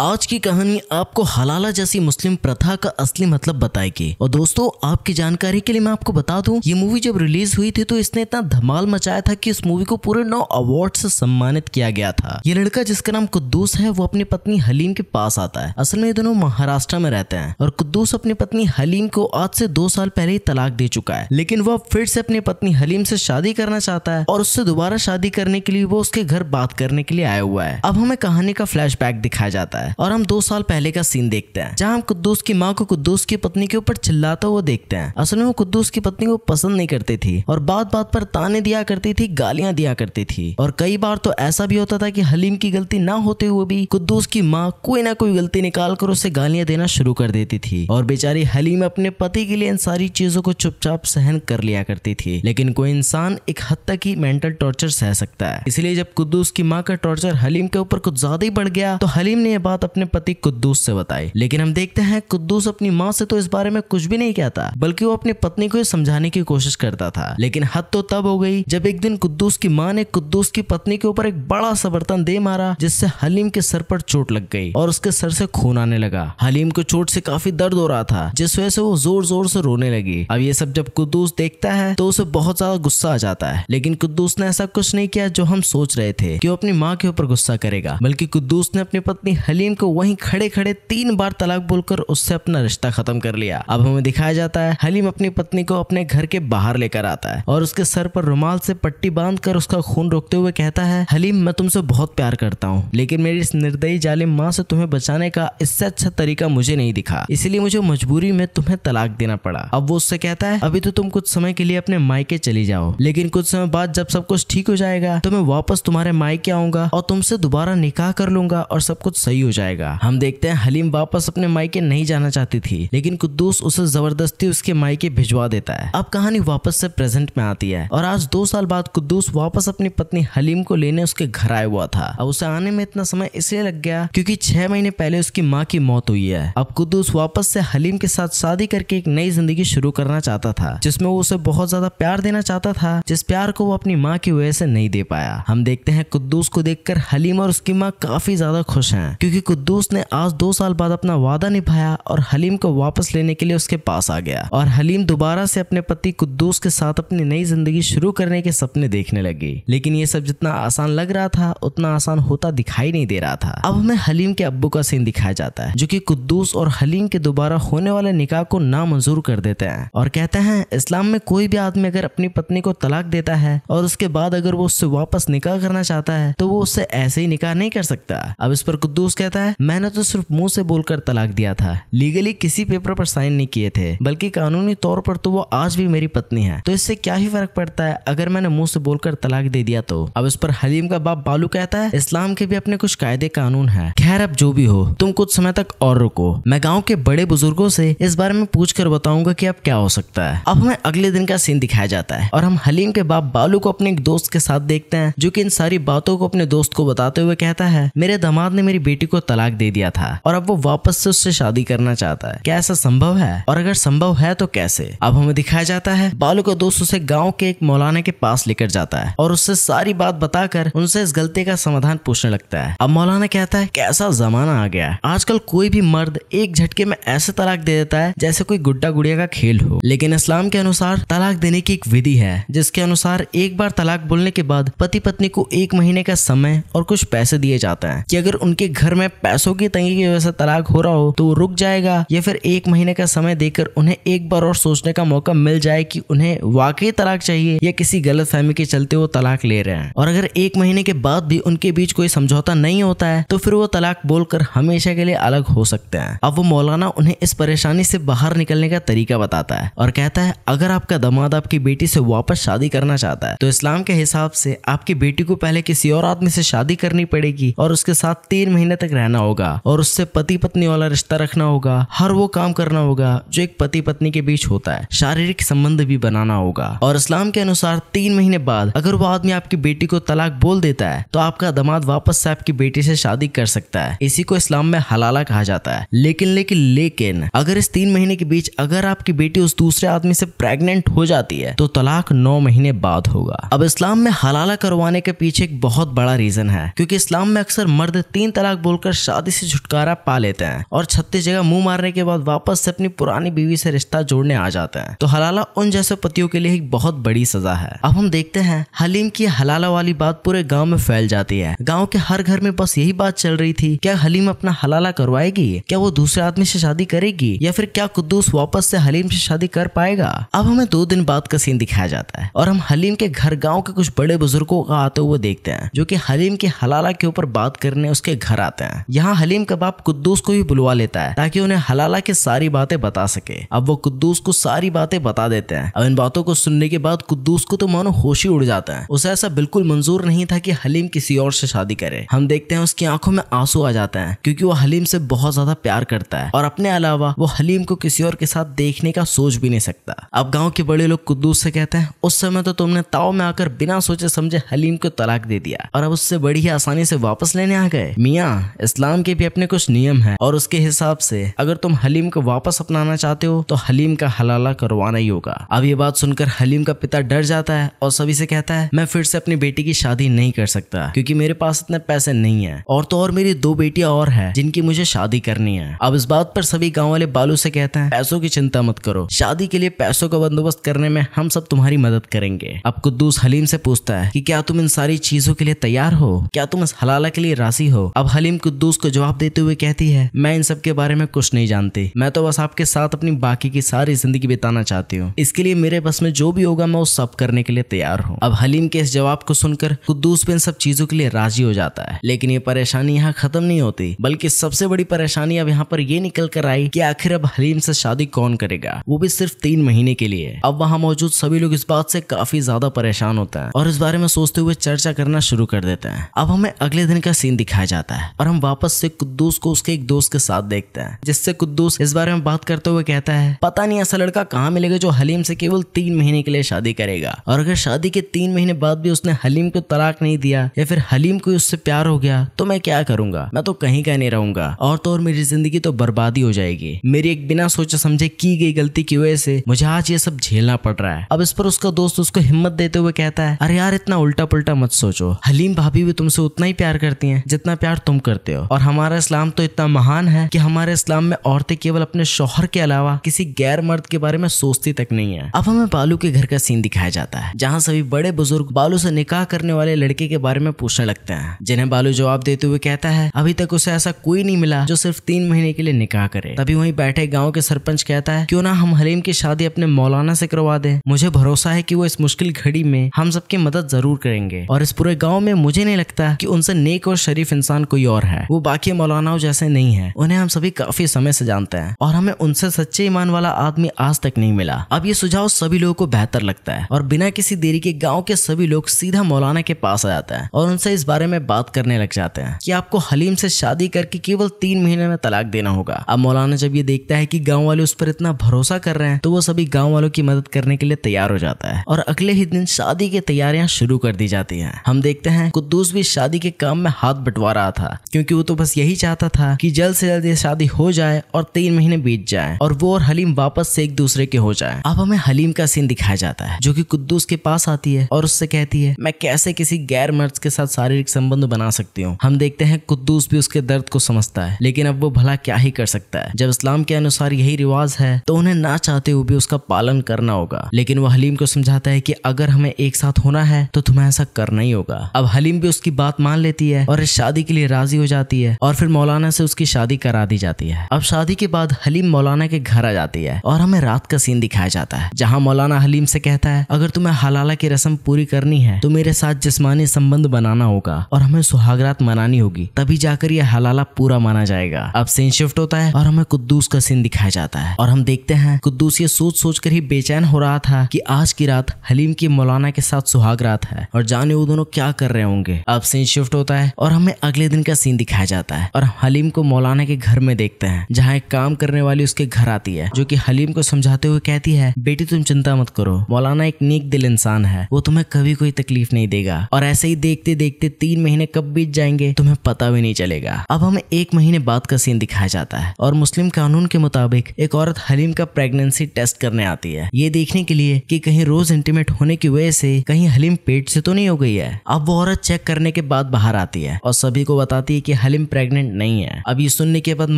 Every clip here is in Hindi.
आज की कहानी आपको हलाला जैसी मुस्लिम प्रथा का असली मतलब बताएगी और दोस्तों आपकी जानकारी के लिए मैं आपको बता दूं ये मूवी जब रिलीज हुई थी तो इसने इतना धमाल मचाया था कि इस मूवी को पूरे नौ अवार्ड से सम्मानित किया गया था ये लड़का जिसका नाम कुद्दूस है वो अपनी पत्नी हलीम के पास आता है असल में ये दोनों महाराष्ट्र में रहते हैं और कुद्दूस अपनी पत्नी हलीम को आज से दो साल पहले ही तलाक दे चुका है लेकिन वह फिर से अपनी पत्नी हलीम से शादी करना चाहता है और उससे दोबारा शादी करने के लिए वो उसके घर बात करने के लिए आया हुआ है अब हमें कहानी का फ्लैश दिखाया जाता है है और हम दो साल पहले का सीन देखते हैं जहाँ हम कुद्दूस की माँ को कुद्दूस की पत्नी के ऊपर चिल्लाता हुआ देखते हैं असल में वो कुद्दूस की पत्नी को पसंद नहीं करती थी और बात बात पर ताने दिया करती थी गालियां दिया करती थी और कई बार तो ऐसा भी होता था कि हलीम की गलती ना होते हुए भी कुद्दूस की माँ कोई ना कोई गलती निकाल कर उसे गालियां देना शुरू कर देती थी और बेचारी हलीम अपने पति के लिए इन सारी चीजों को चुपचाप सहन कर लिया करती थी लेकिन कोई इंसान एक हद तक ही मेंटल टॉर्चर सह सकता है इसलिए जब कुद्दूस की माँ का टॉर्चर हलीम के ऊपर कुछ ज्यादा ही बढ़ गया तो हलीम ने यह बात बात अपने पति कुद्दूस से बताई लेकिन हम देखते हैं कुद्दूस अपनी माँ से तो इस बारे में कुछ भी नहीं कहता बल्कि वो अपनी पत्नी को समझाने की कोशिश करता था लेकिन हद तो तब हो गई जब एक दिन कुद्दूस की माँ ने कुद्दूस की पत्नी के ऊपर एक बड़ा सा बर्तन दे मारा जिससे हलीम के सर पर चोट लग गई और उसके सर से खून आने लगा हलीम को चोट से काफी दर्द हो रहा था जिस वजह से वो जोर जोर से रोने लगी अब ये सब जब कुद्दूस देखता है तो उसे बहुत ज्यादा गुस्सा आ जाता है लेकिन कुद्दूस ने ऐसा कुछ नहीं किया जो हम सोच रहे थे कि वो अपनी माँ के ऊपर गुस्सा करेगा बल्कि कुद्दूस ने अपनी पत्नी हलीम नसरीन को वहीं खड़े खड़े तीन बार तलाक बोलकर उससे अपना रिश्ता खत्म कर लिया अब हमें दिखाया जाता है हलीम अपनी पत्नी को अपने घर के बाहर लेकर आता है और उसके सर पर रुमाल से पट्टी बांध कर उसका खून रोकते हुए कहता है हलीम मैं तुमसे बहुत प्यार करता हूँ लेकिन मेरी इस निर्दयी जालिम माँ से तुम्हें बचाने का इससे अच्छा तरीका मुझे नहीं दिखा इसलिए मुझे मजबूरी में तुम्हें तलाक देना पड़ा अब वो उससे कहता है अभी तो तुम कुछ समय के लिए अपने मायके चली जाओ लेकिन कुछ समय बाद जब सब कुछ ठीक हो जाएगा तो मैं वापस तुम्हारे मायके आऊंगा और तुमसे दोबारा निकाह कर लूंगा और सब कुछ सही हो जाएगा हम देखते हैं हलीम वापस अपने मायके नहीं जाना चाहती थी लेकिन कुद्दूस उसे जबरदस्ती उसके मायके भिजवा देता है अब कहानी वापस से प्रेजेंट में आती है और आज दो साल बाद कुद्दूस वापस अपनी पत्नी हलीम को लेने उसके घर आया हुआ था अब उसे आने में इतना समय इसलिए लग गया क्योंकि छह महीने पहले उसकी माँ की मौत हुई है अब कुद्दूस वापस से हलीम के साथ शादी करके एक नई जिंदगी शुरू करना चाहता था जिसमें वो उसे बहुत ज्यादा प्यार देना चाहता था जिस प्यार को वो अपनी माँ की वजह से नहीं दे पाया हम देखते हैं कुद्दूस को देखकर हलीम और उसकी माँ काफी ज्यादा खुश हैं क्योंकि कुद्दूस ने आज दो साल बाद अपना वादा निभाया और हलीम को वापस लेने के लिए उसके पास आ गया और हलीम दोबारा से अपने पति कुद्दूस के साथ अपनी नई जिंदगी शुरू करने के सपने देखने लगी लेकिन ये सब जितना आसान लग रहा था उतना आसान होता दिखाई नहीं दे रहा था अब हमें हलीम के अब्बू का सीन दिखाया जाता है जो की कुद्दूस और हलीम के दोबारा होने वाले निकाह को नामंजूर कर देते हैं और कहते हैं इस्लाम में कोई भी आदमी अगर अपनी पत्नी को तलाक देता है और उसके बाद अगर वो उससे वापस निकाह करना चाहता है तो वो उससे ऐसे ही निकाह नहीं कर सकता अब इस पर कुद्दूस कहता कहता है मैंने तो सिर्फ मुंह से बोलकर तलाक दिया था लीगली किसी पेपर पर साइन नहीं किए थे बल्कि कानूनी तौर पर तो वो आज भी मेरी पत्नी है तो इससे क्या ही फर्क पड़ता है अगर मैंने मुंह से बोलकर तलाक दे दिया तो अब इस पर हलीम का बाप बालू कहता है इस्लाम के भी अपने कुछ कायदे कानून है खैर अब जो भी हो तुम कुछ समय तक और रुको मैं गाँव के बड़े बुजुर्गो से इस बारे में पूछ कर बताऊंगा की अब क्या हो सकता है अब हमें अगले दिन का सीन दिखाया जाता है और हम हलीम के बाप बालू को अपने एक दोस्त के साथ देखते हैं जो की इन सारी बातों को अपने दोस्त को बताते हुए कहता है मेरे दामाद ने मेरी बेटी को तलाक दे दिया था और अब वो वापस से उससे शादी करना चाहता है क्या ऐसा संभव है और अगर संभव है तो कैसे अब हमें दिखाया जाता है बालू का दोस्त उसे गाँव के एक मौलाना के पास लेकर जाता है और उससे सारी बात बताकर उनसे इस गलती का समाधान पूछने लगता है अब मौलाना कहता है कैसा जमाना आ गया आजकल कोई भी मर्द एक झटके में ऐसे तलाक दे देता है जैसे कोई गुड्डा गुड़िया का खेल हो लेकिन इस्लाम के अनुसार तलाक देने की एक विधि है जिसके अनुसार एक बार तलाक बोलने के बाद पति पत्नी को एक महीने का समय और कुछ पैसे दिए जाते हैं कि अगर उनके घर में में पैसों की तंगी की वजह से तलाक हो रहा हो तो रुक जाएगा या फिर एक महीने का समय देकर उन्हें एक बार और सोचने का मौका मिल जाए कि उन्हें वाकई तलाक चाहिए या किसी गलत फहमी के चलते वो तलाक ले रहे हैं और अगर एक महीने के बाद भी उनके बीच कोई समझौता नहीं होता है तो फिर वो तलाक बोलकर हमेशा के लिए अलग हो सकते हैं अब वो मौलाना उन्हें इस परेशानी से बाहर निकलने का तरीका बताता है और कहता है अगर आपका दमाद आपकी बेटी से वापस शादी करना चाहता है तो इस्लाम के हिसाब से आपकी बेटी को पहले किसी और आदमी से शादी करनी पड़ेगी और उसके साथ तीन महीने तक रहना होगा और उससे पति पत्नी वाला रिश्ता रखना होगा हर वो काम करना होगा जो एक पति पत्नी के बीच होता है शारीरिक संबंध भी बनाना होगा और इस्लाम के अनुसार तीन महीने बाद अगर वो आदमी आपकी बेटी को तलाक बोल देता है तो आपका दमाद वापस से आपकी बेटी से शादी कर सकता है इसी को इस्लाम में हलाला कहा जाता है लेकिन लेकिन लेकिन अगर इस तीन महीने के बीच अगर आपकी बेटी उस दूसरे आदमी से प्रेग्नेंट हो जाती है तो तलाक नौ महीने बाद होगा अब इस्लाम में हलाला करवाने के पीछे एक बहुत बड़ा रीजन है क्योंकि इस्लाम में अक्सर मर्द तीन तलाक बोलकर छोड़कर शादी से छुटकारा पा लेते हैं और छत्तीस जगह मुंह मारने के बाद वापस से अपनी पुरानी बीवी से रिश्ता जोड़ने आ जाते हैं तो हलाला उन जैसे पतियों के लिए एक बहुत बड़ी सजा है अब हम देखते हैं हलीम की हलाला वाली बात पूरे गाँव में फैल जाती है गाँव के हर घर में बस यही बात चल रही थी क्या हलीम अपना हलाला करवाएगी क्या वो दूसरे आदमी से शादी करेगी या फिर क्या कुद्दूस वापस से हलीम से शादी कर पाएगा अब हमें दो दिन बाद का सीन दिखाया जाता है और हम हलीम के घर गाँव के कुछ बड़े बुजुर्गों का आते हुए देखते हैं जो की हलीम के हलाला के ऊपर बात करने उसके घर आते हैं है यहाँ हलीम कबाब कुद्दूस को भी बुलवा लेता है ताकि उन्हें हलाला की सारी बातें बता सके अब वो कुद्दूस को सारी बातें बता देते हैं अब इन बातों को सुनने के बाद कुद्दूस को तो मानो होश ही उड़ जाता है उसे ऐसा बिल्कुल मंजूर नहीं था कि हलीम किसी और से शादी करे हम देखते हैं उसकी आंखों में आंसू आ जाते हैं क्योंकि वो हलीम से बहुत ज्यादा प्यार करता है और अपने अलावा वो हलीम को किसी और के साथ देखने का सोच भी नहीं सकता अब गाँव के बड़े लोग कुद्दूस से कहते हैं उस समय तो तुमने ताव में आकर बिना सोचे समझे हलीम को तलाक दे दिया और अब उससे बड़ी ही आसानी से वापस लेने आ गए मियाँ इस्लाम के भी अपने कुछ नियम हैं और उसके हिसाब से अगर तुम हलीम को वापस अपनाना चाहते हो तो हलीम का हलाला करवाना ही होगा अब ये बात सुनकर हलीम का पिता डर जाता है और सभी से कहता है मैं फिर से अपनी बेटी की शादी नहीं कर सकता क्योंकि मेरे पास इतने पैसे नहीं है और तो और मेरी दो बेटियां और है जिनकी मुझे शादी करनी है अब इस बात पर सभी गाँव वाले बालू से कहते हैं पैसों की चिंता मत करो शादी के लिए पैसों का बंदोबस्त करने में हम सब तुम्हारी मदद करेंगे अब कुद्दूस हलीम से पूछता है कि क्या तुम इन सारी चीजों के लिए तैयार हो क्या तुम इस हलाला के लिए राशि हो अब हलीम कुद्दूस कुद्दूस को जवाब देते हुए कहती है मैं इन सब के बारे में कुछ नहीं जानती मैं तो बस आपके साथ अपनी बाकी की सारी जिंदगी बिताना चाहती हूँ इसके लिए मेरे बस में जो भी होगा मैं उस सब करने के लिए तैयार हूँ अब हलीम के इस जवाब को सुनकर कुद्दूस भी इन सब चीजों के लिए राजी हो जाता है लेकिन ये परेशानी यहाँ खत्म नहीं होती बल्कि सबसे बड़ी परेशानी अब यहाँ पर ये निकल कर आई की आखिर अब हलीम से शादी कौन करेगा वो भी सिर्फ तीन महीने के लिए अब वहाँ मौजूद सभी लोग इस बात से काफी ज्यादा परेशान होते हैं और इस बारे में सोचते हुए चर्चा करना शुरू कर देते हैं अब हमें अगले दिन का सीन दिखाया जाता है और हम वापस से कुद्दूस को उसके एक दोस्त के साथ देखता है जिससे कुद्दूस इस बारे में बात करते हुए कहता है पता नहीं ऐसा लड़का कहाँ मिलेगा जो हलीम से केवल तीन महीने के लिए शादी करेगा और अगर शादी के तीन महीने बाद भी उसने हलीम को तलाक नहीं दिया या फिर हलीम को उससे प्यार हो गया तो मैं क्या करूंगा मैं तो कहीं का नहीं रहूंगा और तो और मेरी जिंदगी तो बर्बादी हो जाएगी मेरी एक बिना सोचे समझे की गई गलती की वजह से मुझे आज ये सब झेलना पड़ रहा है अब इस पर उसका दोस्त उसको हिम्मत देते हुए कहता है अरे यार इतना उल्टा पुलटा मत सोचो हलीम भाभी भी तुमसे उतना ही प्यार करती है जितना प्यार तुम करते हो हो और हमारा इस्लाम तो इतना महान है कि हमारे इस्लाम में औरतें केवल अपने शोहर के अलावा किसी गैर मर्द के बारे में सोचती तक नहीं है अब हमें बालू के घर का सीन दिखाया जाता है जहाँ सभी बड़े बुजुर्ग बालू से निकाह करने वाले लड़के के बारे में पूछने लगते हैं जिन्हें बालू जवाब देते हुए कहता है अभी तक उसे ऐसा कोई नहीं मिला जो सिर्फ तीन महीने के लिए निकाह करे तभी वही बैठे गाँव के सरपंच कहता है क्यों ना हम हलीम की शादी अपने मौलाना से करवा दे मुझे भरोसा है की वो इस मुश्किल घड़ी में हम सबकी मदद जरूर करेंगे और इस पूरे गाँव में मुझे नहीं लगता की उनसे नेक और शरीफ इंसान कोई और है वो बाकी मौलानाओं जैसे नहीं है उन्हें हम सभी काफी समय से जानते हैं और हमें उनसे सच्चे ईमान वाला आदमी आज तक नहीं मिला अब ये सुझाव सभी लोगों को बेहतर लगता है और बिना किसी देरी के गाँव के सभी लोग सीधा मौलाना के पास आ जाते हैं और उनसे इस बारे में बात करने लग जाते हैं की आपको हलीम से शादी करके केवल तीन महीने में तलाक देना होगा अब मौलाना जब ये देखता है की गाँव वाले उस पर इतना भरोसा कर रहे हैं तो वो सभी गाँव वालों की मदद करने के लिए तैयार हो जाता है और अगले ही दिन शादी की तैयारियां शुरू कर दी जाती हैं हम देखते हैं कुद्दूस भी शादी के काम में हाथ बंटवा रहा था क्योंकि क्योंकि वो तो बस यही चाहता था कि जल्द से जल्द ये शादी हो जाए और तीन महीने बीत जाए और वो और हलीम वापस से एक दूसरे के हो जाए अब हमें हलीम का सीन दिखाया जाता है जो कि कुद्दूस के पास आती है और उससे कहती है मैं कैसे किसी गैर मर्द के साथ शारीरिक संबंध बना सकती हूँ हम देखते हैं कुद्दूस भी उसके दर्द को समझता है लेकिन अब वो भला क्या ही कर सकता है जब इस्लाम के अनुसार यही रिवाज है तो उन्हें ना चाहते हुए भी उसका पालन करना होगा लेकिन वो हलीम को समझाता है कि अगर हमें एक साथ होना है तो तुम्हें ऐसा करना ही होगा अब हलीम भी उसकी बात मान लेती है और इस शादी के लिए राजी हो जाती जाती है और फिर मौलाना से उसकी शादी करा दी जाती है अब शादी के बाद हलीम मौलाना के घर आ जाती है और हमें रात का सीन दिखाया जाता है जहाँ मौलाना हलीम से कहता है अगर तुम्हें हलाला की रस्म पूरी करनी है तो मेरे साथ जिसमानी संबंध बनाना होगा और हमें सुहागरात मनानी होगी तभी जाकर यह हलाला पूरा माना जाएगा अब सीन शिफ्ट होता है और हमें कुद्दूस का सीन दिखाया जाता है और हम देखते हैं कुद्दूस ये सोच सोच कर ही बेचैन हो रहा था कि आज की रात हलीम की मौलाना के साथ सुहागरात है और जाने वो दोनों क्या कर रहे होंगे अब सीन शिफ्ट होता है और हमें अगले दिन का सीन दिखाया जाता है और हलीम को मौलाना के घर में देखते हैं जहाँ एक काम करने वाली उसके घर आती है जो की हलीम को समझाते हुए कहती है बेटी तुम चिंता मत करो मौलाना एक नेक दिल इंसान है वो तुम्हें कभी कोई तकलीफ नहीं देगा और ऐसे ही देखते देखते तीन महीने कब बीत जाएंगे तुम्हें पता भी नहीं चलेगा अब हमें एक महीने बाद का सीन दिखाया जाता है और मुस्लिम कानून के मुताबिक एक औरत हलीम का प्रेगनेंसी टेस्ट करने आती है ये देखने के लिए कि कहीं रोज इंटीमेट होने की वजह से कहीं हलीम पेट से तो नहीं हो गई है अब वो औरत चेक करने के बाद बाहर आती है और सभी को बताती है कि की हलीम प्रेग्नेंट नहीं है अब ये सुनने के बाद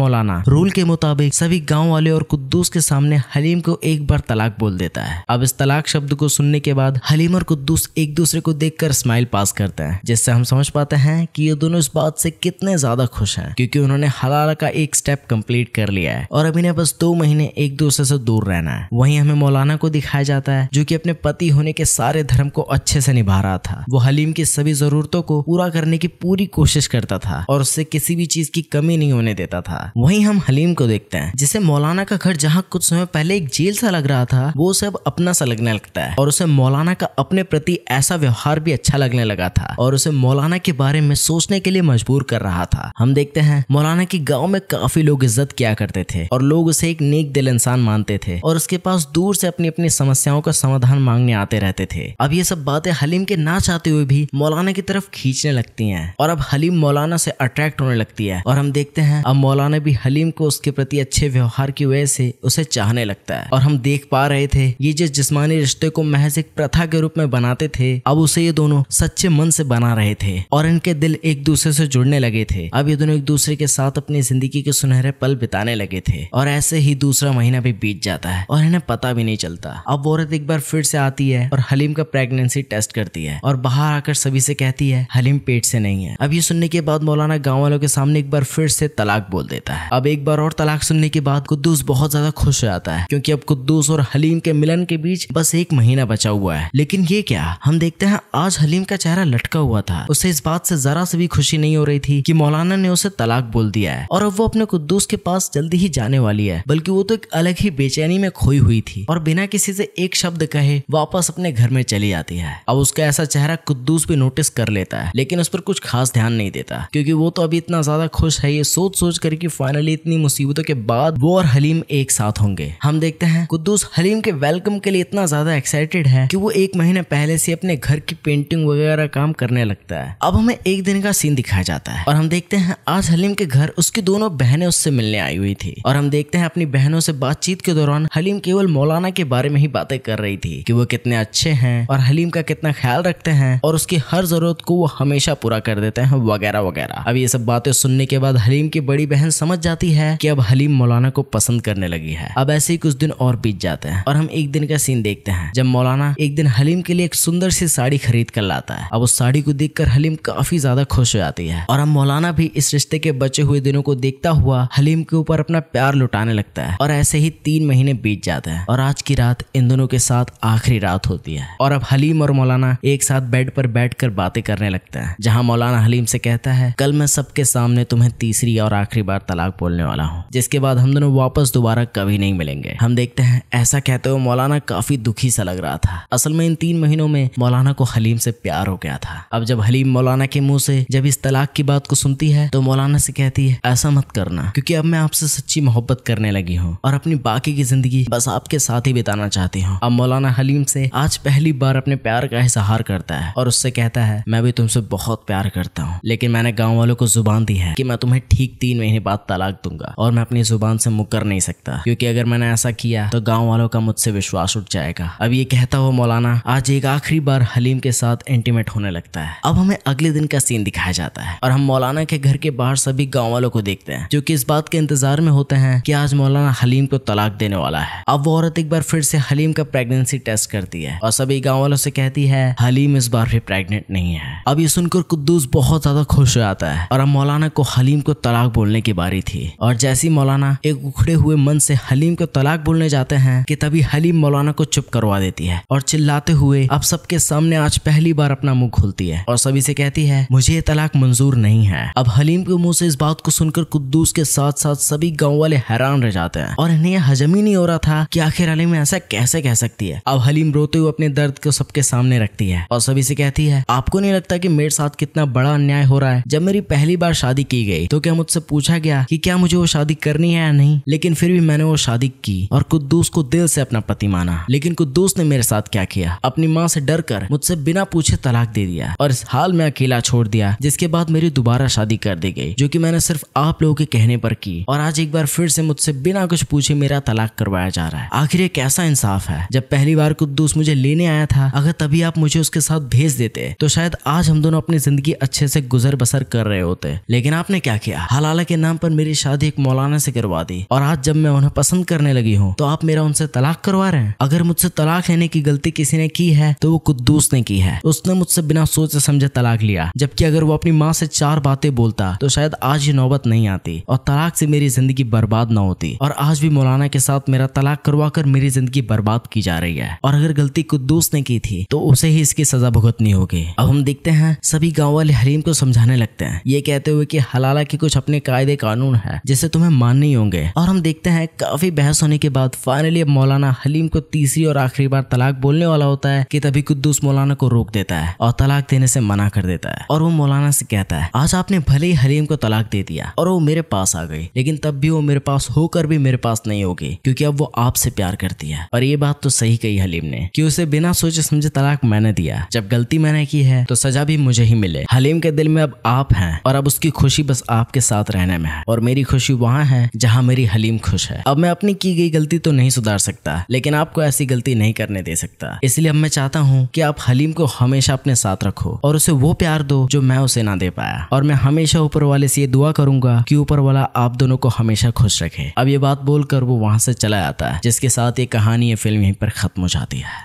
मौलाना रूल के मुताबिक सभी गाँव वाले और कुद्दूस के सामने हलीम को एक बार तलाक बोल देता है अब इस तलाक शब्द को सुनने के बाद हलीम और कुद्दूस एक दूसरे को देखकर स्माइल पास करते हैं जिससे हम समझ पाते हैं कि ये दोनों इस बात से कितने ज्यादा खुश हैं क्योंकि उन्होंने हलाल का एक स्टेप कंप्लीट कर लिया है और अभी ने बस दो महीने एक दूसरे से दूर रहना है वहीं हमें मौलाना को दिखाया जाता है जो कि अपने पति होने के सारे धर्म को अच्छे से निभा रहा था वो हलीम की सभी जरूरतों को पूरा करने की पूरी कोशिश करता था और उससे किसी भी चीज की कमी नहीं होने देता था वहीं हम हलीम को देखते हैं जिसे मौलाना का घर जहाँ कुछ समय पहले एक जेल सा लग रहा था वो उसे अब अपना सा लगने लगता है और उसे मौलाना का अपने प्रति ऐसा व्यवहार भी अच्छा लगने लगा था और उसे मौलाना के बारे में सोचने के लिए मजबूर कर रहा था हम देखते हैं मौलाना के गाँव में काफी लोग इज्जत किया करते थे और लोग उसे एक नेक दिल इंसान मानते थे और उसके पास दूर से अपनी अपनी समस्याओं का समाधान मांगने आते रहते थे अब ये सब बातें हलीम के ना चाहते हुए भी मौलाना की तरफ खींचने लगती हैं और अब हलीम मौलाना से अट अट्रैक्ट होने लगती है और हम देखते हैं अब मौलाना भी हलीम को उसके प्रति अच्छे व्यवहार की वजह से उसे चाहने लगता है और हम देख पा रहे थे ये जिस जिसमानी रिश्ते को महज एक प्रथा के रूप में बनाते थे अब उसे ये दोनों सच्चे मन से बना रहे थे और इनके दिल एक दूसरे से जुड़ने लगे थे अब ये दोनों एक दूसरे के साथ अपनी जिंदगी के सुनहरे पल बिताने लगे थे और ऐसे ही दूसरा महीना भी बीत जाता है और इन्हें पता भी नहीं चलता अब औरत एक बार फिर से आती है और हलीम का प्रेगनेंसी टेस्ट करती है और बाहर आकर सभी से कहती है हलीम पेट से नहीं है अब ये सुनने के बाद मौलाना गाँव वालों के सामने एक बार फिर से तलाक बोल देता है अब एक बार और तलाक सुनने के बाद कुद्दूस बहुत ज्यादा खुश हो जाता है क्योंकि अब कुद्दूस और हलीम के मिलन के बीच बस एक महीना बचा हुआ है लेकिन ये क्या हम देखते हैं आज हलीम का चेहरा लटका हुआ था उसे इस बात से जरा से भी खुशी नहीं हो रही थी कि मौलाना ने उसे तलाक बोल दिया है और अब वो अपने कुद्दूस के पास जल्दी ही जाने वाली है बल्कि वो तो एक अलग ही बेचैनी में खोई हुई थी और बिना किसी से एक शब्द कहे वापस अपने घर में चली जाती है अब उसका ऐसा चेहरा कुद्दूस भी नोटिस कर लेता है लेकिन उस पर कुछ खास ध्यान नहीं देता क्योंकि वो तो अभी इतना ज़्यादा खुश है ये सोच सोच कर की फाइनली इतनी मुसीबतों के बाद वो और हलीम एक साथ होंगे हम देखते हैं कुद्दूस हलीम के वेलकम के लिए इतना ज़्यादा एक्साइटेड है की वो एक महीने पहले से अपने घर की पेंटिंग वगैरह काम करने लगता है अब हमें एक दिन का सीन दिखाया जाता है और हम देखते हैं आज हलीम के घर उसकी दोनों बहनें उससे मिलने आई हुई थी और हम देखते हैं अपनी बहनों से बातचीत के दौरान हलीम केवल मौलाना के बारे में ही बातें कर रही थी कि वो कितने अच्छे हैं और हलीम का कितना ख्याल रखते हैं और उसकी हर जरूरत को वो हमेशा पूरा कर देते हैं वगैरह वगैरह अब अब ये सब बातें सुनने के बाद हलीम की बड़ी बहन समझ जाती है कि अब हलीम मौलाना को पसंद करने लगी है अब ऐसे ही कुछ दिन और बीत जाते हैं और हम एक दिन का सीन देखते हैं जब मौलाना एक दिन हलीम के लिए एक सुंदर सी साड़ी खरीद कर लाता है अब उस साड़ी को देख हलीम काफी ज्यादा खुश हो जाती है और अब मौलाना भी इस रिश्ते के बचे हुए दिनों को देखता हुआ हलीम के ऊपर अपना प्यार लुटाने लगता है और ऐसे ही तीन महीने बीत जाते हैं और आज की रात इन दोनों के साथ आखिरी रात होती है और अब हलीम और मौलाना एक साथ बेड पर बैठकर बातें करने लगते हैं जहां मौलाना हलीम से कहता है कल मैं मैं सबके सामने तुम्हें तीसरी और आखिरी बार तलाक बोलने वाला हूँ जिसके बाद हम दोनों वापस दोबारा कभी नहीं मिलेंगे हम देखते हैं ऐसा कहते हुए मौलाना काफी दुखी सा लग रहा था असल में इन तीन महीनों में मौलाना को हलीम से प्यार हो गया था अब जब हलीम मौलाना के मुंह से जब इस तलाक की बात को सुनती है तो मौलाना से कहती है ऐसा मत करना क्योंकि अब मैं आपसे सच्ची मोहब्बत करने लगी हूँ और अपनी बाकी की जिंदगी बस आपके साथ ही बिताना चाहती हूँ अब मौलाना हलीम से आज पहली बार अपने प्यार का इजहार करता है और उससे कहता है मैं भी तुमसे बहुत प्यार करता हूँ लेकिन मैंने गाँव वालों को जुबान दी है कि मैं तुम्हें ठीक तीन महीने बाद तलाक दूंगा और मैं अपनी जुबान से मुकर नहीं सकता क्योंकि अगर मैंने ऐसा किया तो गाँव वालों का मुझसे विश्वास उठ जाएगा अब ये कहता हुआ मौलाना आज एक आखिरी बार हलीम के साथ इंटीमेट होने लगता है अब हमें अगले दिन का सीन दिखाया जाता है और हम मौलाना के घर के बाहर सभी गाँव वालों को देखते हैं जो की इस बात के इंतजार में होते हैं कि आज मौलाना हलीम को तलाक देने वाला है अब वो औरत एक बार फिर से हलीम का प्रेगनेंसी टेस्ट करती है और सभी गाँव वालों से कहती है हलीम इस बार भी प्रेगनेंट नहीं है अब ये सुनकर कुद्दूस बहुत ज्यादा खुश हो जाता है है और अब मौलाना को हलीम को तलाक बोलने की बारी थी और जैसी मौलाना एक उखड़े हुए मन से हलीम को तलाक बोलने जाते हैं कि तभी हलीम मौलाना को चुप करवा देती है और चिल्लाते हुए अब सबके सामने आज पहली बार अपना मुंह खोलती है और सभी से कहती है मुझे ये तलाक मंजूर नहीं है अब हलीम के मुंह से इस बात को सुनकर कुद्दूस के साथ साथ सभी गाँव वाले हैरान रह जाते हैं और इन्हें हजम ही नहीं हो रहा था की आखिर हलीम ऐसा कैसे कह सकती है अब हलीम रोते हुए अपने दर्द को सबके सामने रखती है और सभी से कहती है आपको नहीं लगता की मेरे साथ कितना बड़ा अन्याय हो रहा है जब मेरी पहली बार शादी की गई तो क्या मुझसे पूछा गया कि क्या मुझे वो शादी करनी है या नहीं लेकिन फिर भी मैंने वो शादी की और कुद्दूस को दिल से अपना पति माना लेकिन कुद्दूस ने मेरे साथ क्या किया अपनी माँ से डर कर मुझसे बिना पूछे तलाक दे दिया और इस हाल में अकेला छोड़ दिया जिसके बाद मेरी दोबारा शादी कर दी गई जो की मैंने सिर्फ आप लोगों के कहने पर की और आज एक बार फिर से मुझसे बिना कुछ पूछे मेरा तलाक करवाया जा रहा है आखिर ये कैसा इंसाफ है जब पहली बार कुद्दूस मुझे लेने आया था अगर तभी आप मुझे उसके साथ भेज देते तो शायद आज हम दोनों अपनी जिंदगी अच्छे से गुजर बसर कर रहे हो होते लेकिन आपने क्या किया हलाला के नाम पर मेरी शादी एक मौलाना से करवा दी और आज जब मैं उन्हें पसंद करने लगी हूँ तो आप मेरा उनसे तलाक करवा रहे हैं अगर मुझसे तलाक लेने की गलती किसी ने की है तो वो कुद्दूस ने की है उसने मुझसे बिना सोचे समझे तलाक लिया जबकि अगर वो अपनी माँ से चार बातें बोलता तो शायद आज ये नौबत नहीं आती और तलाक से मेरी जिंदगी बर्बाद न होती और आज भी मौलाना के साथ मेरा तलाक करवा कर मेरी जिंदगी बर्बाद की जा रही है और अगर गलती कुद्दूस ने की थी तो उसे ही इसकी सजा भुगतनी होगी अब हम देखते हैं सभी गाँव वाले हरीम को समझाने लगते हैं ये ये कहते हुए कि हलाला के कुछ अपने कायदे कानून है जिसे तुम्हें माननी होंगे और हम देखते हैं काफी बहस होने के बाद फाइनली अब मौलाना हलीम को तीसरी और आखिरी बार तलाक बोलने वाला होता है कि तभी कुद्दूस मौलाना को रोक देता है और तलाक देने से मना कर देता है और वो मौलाना से कहता है आज आपने भले ही हलीम को तलाक दे दिया और वो मेरे पास आ गई लेकिन तब भी वो मेरे पास होकर भी मेरे पास नहीं होगी क्योंकि अब वो आपसे प्यार करती है और ये बात तो सही कही हलीम ने कि उसे बिना सोचे समझे तलाक मैंने दिया जब गलती मैंने की है तो सजा भी मुझे ही मिले हलीम के दिल में अब आप हैं और अब उसकी खुशी बस आपके साथ रहने में है और मेरी खुशी वहाँ है जहाँ मेरी हलीम खुश है अब मैं अपनी की गई गलती तो नहीं सुधार सकता लेकिन आपको ऐसी गलती नहीं करने दे सकता इसलिए अब मैं चाहता हूँ कि आप हलीम को हमेशा अपने साथ रखो और उसे वो प्यार दो जो मैं उसे ना दे पाया और मैं हमेशा ऊपर वाले से ये दुआ करूंगा कि ऊपर वाला आप दोनों को हमेशा खुश रखे अब ये बात बोलकर वो वहां से चला जाता है जिसके साथ ये कहानी ये फिल्म यहीं पर खत्म हो जाती है